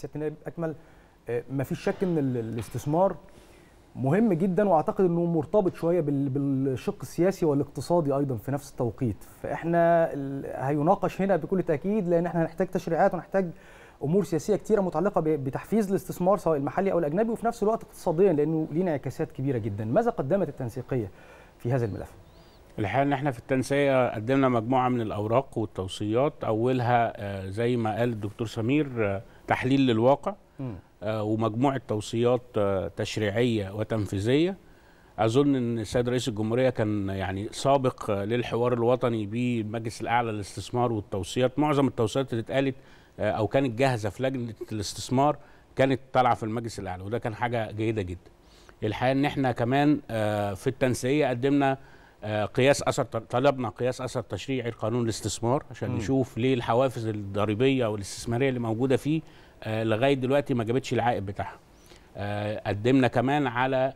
سياده النائب اكمل آه، ما فيش شك ان الاستثمار مهم جدا واعتقد انه مرتبط شويه بالشق السياسي والاقتصادي ايضا في نفس التوقيت فاحنا هيناقش هنا بكل تاكيد لان احنا هنحتاج تشريعات ونحتاج امور سياسيه كثيره متعلقه بتحفيز الاستثمار سواء المحلي او الاجنبي وفي نفس الوقت اقتصاديا لانه ليه انعكاسات كبيره جدا ماذا قدمت التنسيقيه في هذا الملف الحقيقه ان احنا في التنسيقيه قدمنا مجموعه من الاوراق والتوصيات اولها آه، زي ما قال الدكتور سمير آه، تحليل للواقع آه، ومجموعه توصيات آه، تشريعيه وتنفيذيه اظن ان السيد رئيس الجمهوريه كان يعني سابق آه، للحوار الوطني بالمجلس الاعلى للاستثمار والتوصيات معظم التوصيات اللي اتقالت او كانت جاهزه في لجنه الاستثمار كانت طالعه في المجلس الاعلى وده كان حاجه جيده جدا الحقيقه ان احنا كمان في التنسيقيه قدمنا آه، قياس اثر طلبنا قياس اثر تشريعي لقانون الاستثمار عشان م. نشوف ليه الحوافز الضريبيه والاستثماريه اللي موجوده فيه آه، لغايه دلوقتي ما جابتش العائد بتاعها. آه، قدمنا كمان على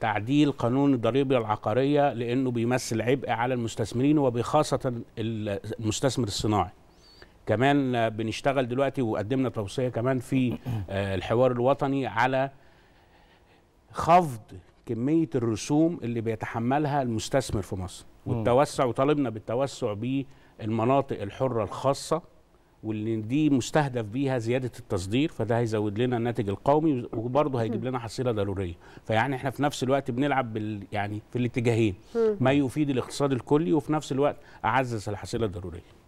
تعديل قانون الضريبه العقاريه لانه بيمثل عبء على المستثمرين وبخاصه المستثمر الصناعي. كمان بنشتغل دلوقتي وقدمنا توصيه كمان في الحوار الوطني على خفض كميه الرسوم اللي بيتحملها المستثمر في مصر والتوسع وطالبنا بالتوسع بالمناطق الحره الخاصه واللي دي مستهدف بيها زياده التصدير فده هيزود لنا الناتج القومي وبرضه هيجيب لنا حصيله ضروريه فيعني احنا في نفس الوقت بنلعب بال يعني في الاتجاهين ما يفيد الاقتصاد الكلي وفي نفس الوقت اعزز الحصيله الضروريه